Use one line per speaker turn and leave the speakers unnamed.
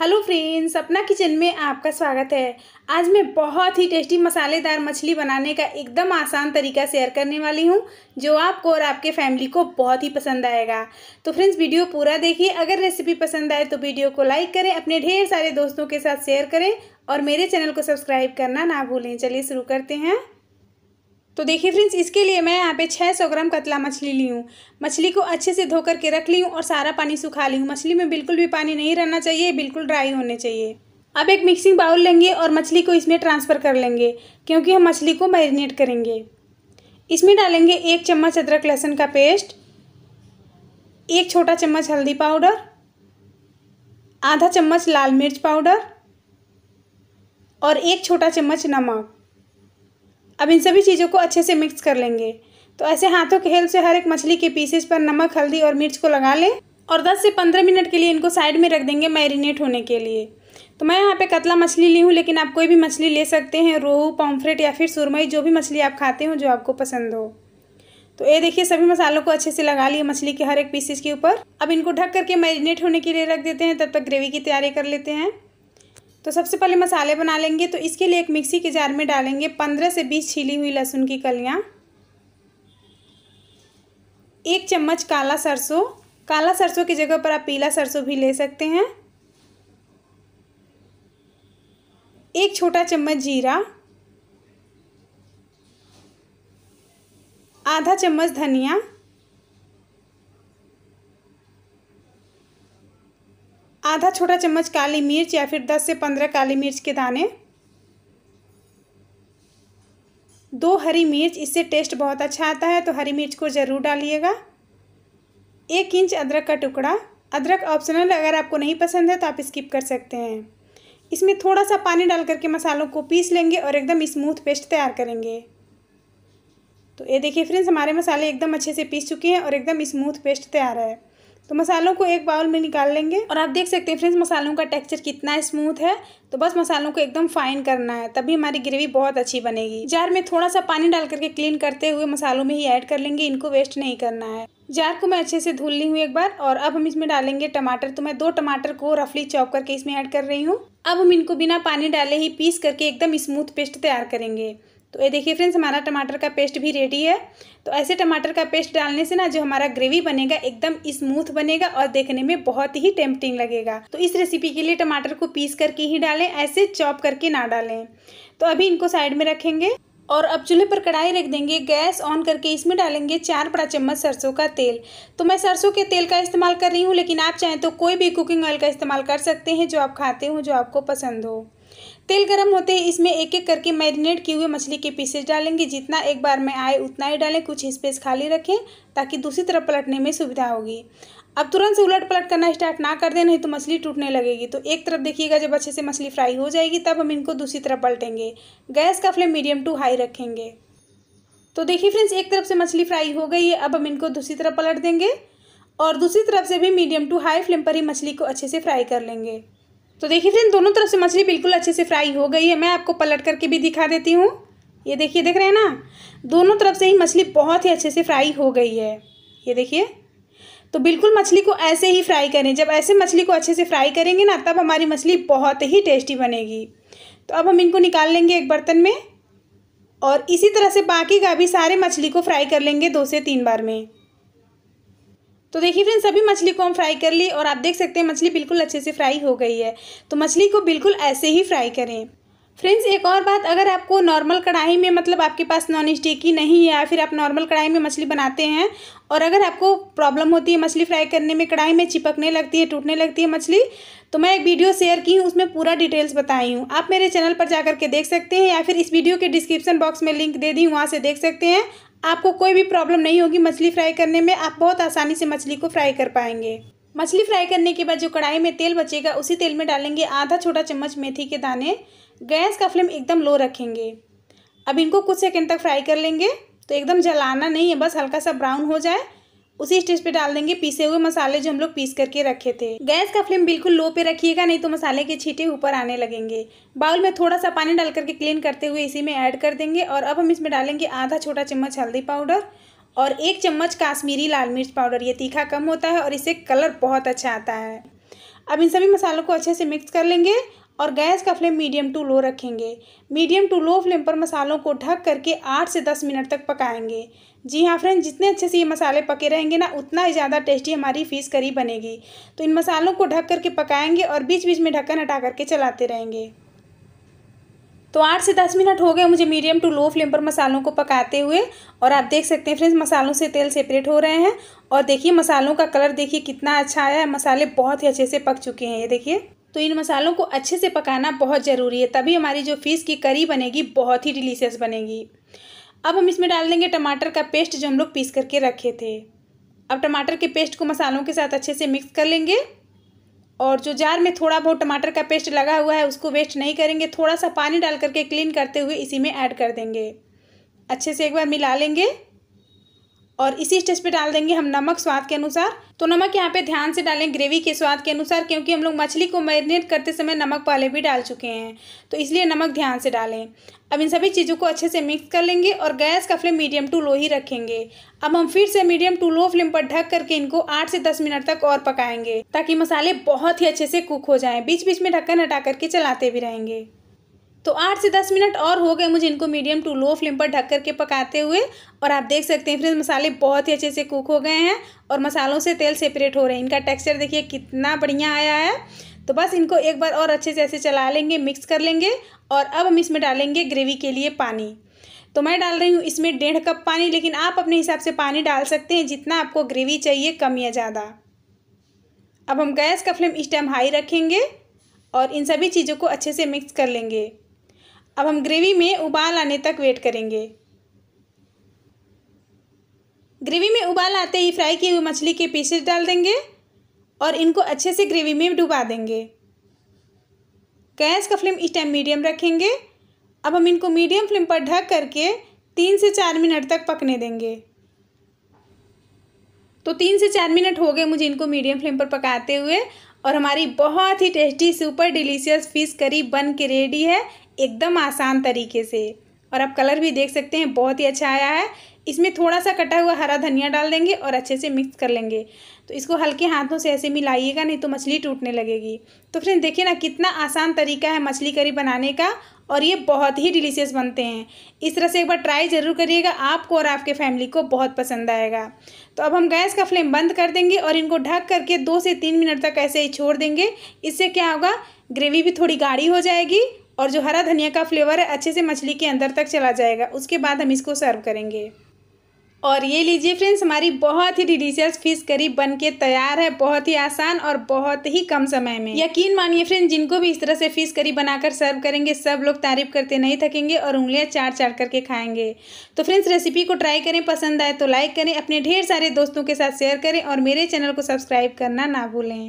hello friends अपना kitchen में आपका स्वागत है आज मैं बहुत ही टेस्टी मसालेदार मछली बनाने का एकदम आसान तरीका शेयर करने वाली हूँ जो आपको और आपके फैमिली को बहुत ही पसंद आएगा तो फ्रेंड्स वीडियो पूरा देखिए अगर रेसिपी पसंद आए तो वीडियो को लाइक करें अपने ढेर सारे दोस्तों के साथ शेयर करें और मेरे चैनल को सब्सक्राइब करना ना भूलें चलिए शुरू करते हैं तो देखिए फ्रेंड्स इसके लिए मैं यहाँ पे 600 ग्राम कतला मछली ली हूँ मछली को अच्छे से धो करके रख ली हूँ और सारा पानी सुखा ली हूँ मछली में बिल्कुल भी पानी नहीं रहना चाहिए बिल्कुल ड्राई होने चाहिए अब एक मिक्सिंग बाउल लेंगे और मछली को इसमें ट्रांसफ़र कर लेंगे क्योंकि हम मछली को मैरिनेट करेंगे इसमें डालेंगे एक चम्मच अदरक लहसुन का पेस्ट एक छोटा चम्मच हल्दी पाउडर आधा चम्मच लाल मिर्च पाउडर और एक छोटा चम्मच नमक अब इन सभी चीज़ों को अच्छे से मिक्स कर लेंगे तो ऐसे हाथों के हेल्प से हर एक मछली के पीसेस पर नमक हल्दी और मिर्च को लगा लें और 10 से 15 मिनट के लिए इनको साइड में रख देंगे मैरिनेट होने के लिए तो मैं यहाँ पे कतला मछली ली हूँ लेकिन आप कोई भी मछली ले सकते हैं रोहू पॉम्फ्रेट या फिर सुरमई जो भी मछली आप खाते हो जो आपको पसंद हो तो ये देखिए सभी मसालों को अच्छे से लगा लिए मछली के हर एक पीसेस के ऊपर अब इनको ढक करके मैरिनेट होने के लिए रख देते हैं तब तक ग्रेवी की तैयारी कर लेते हैं तो सबसे पहले मसाले बना लेंगे तो इसके लिए एक मिक्सी के जार में डालेंगे पंद्रह से बीस छीली हुई लहसुन की कलियाँ एक चम्मच काला सरसों काला सरसों की जगह पर आप पीला सरसों भी ले सकते हैं एक छोटा चम्मच जीरा आधा चम्मच धनिया आधा छोटा चम्मच काली मिर्च या फिर 10 से 15 काली मिर्च के दाने दो हरी मिर्च इससे टेस्ट बहुत अच्छा आता है तो हरी मिर्च को ज़रूर डालिएगा एक इंच अदरक का टुकड़ा अदरक ऑप्शनल अगर आपको नहीं पसंद है तो आप स्किप कर सकते हैं इसमें थोड़ा सा पानी डाल करके मसालों को पीस लेंगे और एकदम स्मूथ पेस्ट तैयार करेंगे तो ये देखिए फ्रेंड्स हमारे मसाले एकदम अच्छे से पीस चुके हैं और एकदम स्मूथ पेस्ट तैयार है तो मसालों को एक बाउल में निकाल लेंगे और आप देख सकते हैं फ्रेंड्स मसालों का टेक्सचर कितना स्मूथ है तो बस मसालों को एकदम फाइन करना है तभी हमारी ग्रेवी बहुत अच्छी बनेगी जार में थोड़ा सा पानी डाल करके क्लीन करते हुए मसालों में ही ऐड कर लेंगे इनको वेस्ट नहीं करना है जार को मैं अच्छे से धुल ली हूँ एक बार और अब हम इसमें डालेंगे टमाटर तो मैं दो टमाटर को रफली चॉप करके इसमें ऐड कर रही हूँ अब हम इनको बिना पानी डाले ही पीस करके एकदम स्मूथ पेस्ट तैयार करेंगे तो ये देखिए फ्रेंड्स हमारा टमाटर का पेस्ट भी रेडी है तो ऐसे टमाटर का पेस्ट डालने से ना जो हमारा ग्रेवी बनेगा एकदम स्मूथ बनेगा और देखने में बहुत ही टेम्पटिंग लगेगा तो इस रेसिपी के लिए टमाटर को पीस करके ही डालें ऐसे चॉप करके ना डालें तो अभी इनको साइड में रखेंगे और अब चूल्हे पर कढ़ाई रख देंगे गैस ऑन करके इसमें डालेंगे चार बड़ा चम्मच सरसों का तेल तो मैं सरसों के तेल का इस्तेमाल कर रही हूँ लेकिन आप चाहें तो कोई भी कुकिंग ऑयल का इस्तेमाल कर सकते हैं जो आप खाते हो जो आपको पसंद हो तेल गर्म होते ही इसमें एक एक करके मैरिनेट किए हुए मछली के पीसेस डालेंगे जितना एक बार में आए उतना ही डालें कुछ स्पेस खाली रखें ताकि दूसरी तरफ पलटने में सुविधा होगी अब तुरंत से उलट पलट करना स्टार्ट ना कर दें नहीं तो मछली टूटने लगेगी तो एक तरफ देखिएगा जब अच्छे से मछली फ्राई हो जाएगी तब हम इनको दूसरी तरफ पलटेंगे गैस का फ्लेम मीडियम टू हाई रखेंगे तो देखिए फ्रेंड्स एक तरफ से मछली फ्राई हो गई है अब हम इनको दूसरी तरफ पलट देंगे और दूसरी तरफ से भी मीडियम टू हाई फ्लेम पर ही मछली को अच्छे से फ्राई कर लेंगे तो देखिए फ्रेंड दोनों तरफ से मछली बिल्कुल अच्छे से फ्राई हो गई है मैं आपको पलट करके भी दिखा देती हूँ ये देखिए देख रहे हैं ना दोनों तरफ से ही मछली बहुत ही अच्छे से फ्राई हो गई है ये देखिए तो बिल्कुल मछली को ऐसे ही फ्राई करें जब ऐसे मछली को अच्छे से फ्राई करेंगे ना तब हमारी मछली बहुत ही टेस्टी बनेगी तो अब हम इनको निकाल लेंगे एक बर्तन में और इसी तरह से बाकी का भी सारे मछली को फ्राई कर लेंगे दो से तीन बार में तो देखिए फ्रेंड्स सभी मछली को हम फ्राई कर ली और आप देख सकते हैं मछली बिल्कुल अच्छे से फ्राई हो गई है तो मछली को बिल्कुल ऐसे ही फ्राई करें फ्रेंड्स एक और बात अगर आपको नॉर्मल कढ़ाई में मतलब आपके पास नॉन स्टिकी नहीं है या फिर आप नॉर्मल कढ़ाई में मछली बनाते हैं और अगर आपको प्रॉब्लम होती है मछली फ्राई करने में कढ़ाई में चिपकने लगती है टूटने लगती है मछली तो मैं एक वीडियो शेयर की हूँ उसमें पूरा डिटेल्स बताई हूँ आप मेरे चैनल पर जा के देख सकते हैं या फिर इस वीडियो के डिस्क्रिप्शन बॉक्स में लिंक दे दी वहाँ से देख सकते हैं आपको कोई भी प्रॉब्लम नहीं होगी मछली फ्राई करने में आप बहुत आसानी से मछली को फ्राई कर पाएंगे मछली फ्राई करने के बाद जो कढ़ाई में तेल बचेगा उसी तेल में डालेंगे आधा छोटा चम्मच मेथी के दाने गैस का फ्लेम एकदम लो रखेंगे अब इनको कुछ सेकेंड तक फ्राई कर लेंगे तो एकदम जलाना नहीं है बस हल्का सा ब्राउन हो जाए उसी स्टेज पे डाल देंगे पीसे हुए मसाले जो हम लोग पीस करके रखे थे गैस का फ्लेम बिल्कुल लो पे रखिएगा नहीं तो मसाले के छींटे ऊपर आने लगेंगे बाउल में थोड़ा सा पानी डाल करके क्लीन करते हुए इसी में ऐड कर देंगे और अब हम इसमें डालेंगे आधा छोटा चम्मच हल्दी पाउडर और एक चम्मच काश्मीरी लाल मिर्च पाउडर ये तीखा कम होता है और इससे कलर बहुत अच्छा आता है अब इन सभी मसालों को अच्छे से मिक्स कर लेंगे और गैस का फ्लेम मीडियम टू लो रखेंगे मीडियम टू लो फ्लेम पर मसालों को ढक करके आठ से दस मिनट तक पकाएंगे जी हाँ फ्रेंड जितने अच्छे से ये मसाले पके रहेंगे ना उतना ही ज़्यादा टेस्टी हमारी फ़िश करी बनेगी तो इन मसालों को ढक करके पकाएंगे और बीच बीच में ढक्कन हटा करके चलाते रहेंगे तो आठ से दस मिनट हो गए मुझे मीडियम टू लो फ्लेम पर मसालों को पकाते हुए और आप देख सकते हैं फ्रेंड्स मसालों से तेल सेपरेट हो रहे हैं और देखिए मसालों का कलर देखिए कितना अच्छा आया है मसाले बहुत ही अच्छे से पक चुके हैं ये देखिए तो इन मसालों को अच्छे से पकाना बहुत ज़रूरी है तभी हमारी जो फ़िश की करी बनेगी बहुत ही डिलीशियस बनेगी अब हम इसमें डाल देंगे टमाटर का पेस्ट जो हम लोग पीस करके रखे थे अब टमाटर के पेस्ट को मसालों के साथ अच्छे से मिक्स कर लेंगे और जो जार में थोड़ा बहुत टमाटर का पेस्ट लगा हुआ है उसको वेस्ट नहीं करेंगे थोड़ा सा पानी डाल करके क्लीन करते हुए इसी में ऐड कर देंगे अच्छे से एक बार मिला लेंगे और इसी स्टेज पे डाल देंगे हम नमक स्वाद के अनुसार तो नमक यहाँ पे ध्यान से डालें ग्रेवी के स्वाद के अनुसार क्योंकि हम लोग मछली को मैरिनेट करते समय नमक पहले भी डाल चुके हैं तो इसलिए नमक ध्यान से डालें अब इन सभी चीज़ों को अच्छे से मिक्स कर लेंगे और गैस का फ्लेम मीडियम टू लो ही रखेंगे अब हम फिर से मीडियम टू लो फ्लेम पर ढक करके इनको आठ से दस मिनट तक और पकाएंगे ताकि मसाले बहुत ही अच्छे से कुक हो जाएँ बीच बीच में ढक्कन हटा करके चलाते भी रहेंगे तो आठ से दस मिनट और हो गए मुझे इनको मीडियम टू लो फ्लेम पर ढक करके पकाते हुए और आप देख सकते हैं फ्रेंड्स मसाले बहुत ही अच्छे से कुक हो गए हैं और मसालों से तेल सेपरेट हो रहे हैं इनका टेक्सचर देखिए कितना बढ़िया आया है तो बस इनको एक बार और अच्छे से ऐसे चला लेंगे मिक्स कर लेंगे और अब हम इसमें डालेंगे ग्रेवी के लिए पानी तो मैं डाल रही हूँ इसमें डेढ़ कप पानी लेकिन आप अपने हिसाब से पानी डाल सकते हैं जितना आपको ग्रेवी चाहिए कम या ज़्यादा अब हम गैस का फ्लेम इस टाइम हाई रखेंगे और इन सभी चीज़ों को अच्छे से मिक्स कर लेंगे अब हम ग्रेवी में उबाल आने तक वेट करेंगे ग्रेवी में उबाल आते ही फ्राई किए हुए मछली के पीसेस डाल देंगे और इनको अच्छे से ग्रेवी में डुबा देंगे गैस का फ्लेम इस टाइम मीडियम रखेंगे अब हम इनको मीडियम फ्लेम पर ढक करके तीन से चार मिनट तक पकने देंगे तो तीन से चार मिनट हो गए मुझे इनको मीडियम फ्लेम पर पकाते हुए और हमारी बहुत ही tasty super delicious fish curry बन के रेडी है एकदम आसान तरीके से और आप कलर भी देख सकते हैं बहुत ही अच्छा आया है इसमें थोड़ा सा कटा हुआ हरा धनिया डाल देंगे और अच्छे से मिक्स कर लेंगे तो इसको हल्के हाथों से ऐसे मिलाइएगा नहीं तो मछली टूटने लगेगी तो फ्रेंड देखिए ना कितना आसान तरीका है मछली करी बनाने का और ये बहुत ही डिलीशियस बनते हैं इस तरह से एक बार ट्राई ज़रूर करिएगा आपको और आपके फैमिली को बहुत पसंद आएगा तो अब हम गैस का फ्लेम बंद कर देंगे और इनको ढक करके दो से तीन मिनट तक ऐसे ही छोड़ देंगे इससे क्या होगा ग्रेवी भी थोड़ी गाढ़ी हो जाएगी और जो हरा धनिया का फ्लेवर है अच्छे से मछली के अंदर तक चला जाएगा उसके बाद हम इसको सर्व करेंगे और ये लीजिए फ्रेंड्स हमारी बहुत ही डिलीशियस फिश करी बन के तैयार है बहुत ही आसान और बहुत ही कम समय में यकीन मानिए फ्रेंड्स जिनको भी इस तरह से फिश करी बनाकर सर्व करेंगे सब लोग तारीफ करते नहीं थकेंगे और उंगलियाँ चार चार करके खाएंगे तो फ्रेंड्स रेसिपी को ट्राई करें पसंद आए तो लाइक करें अपने ढेर सारे दोस्तों के साथ शेयर करें और मेरे चैनल को सब्सक्राइब करना ना भूलें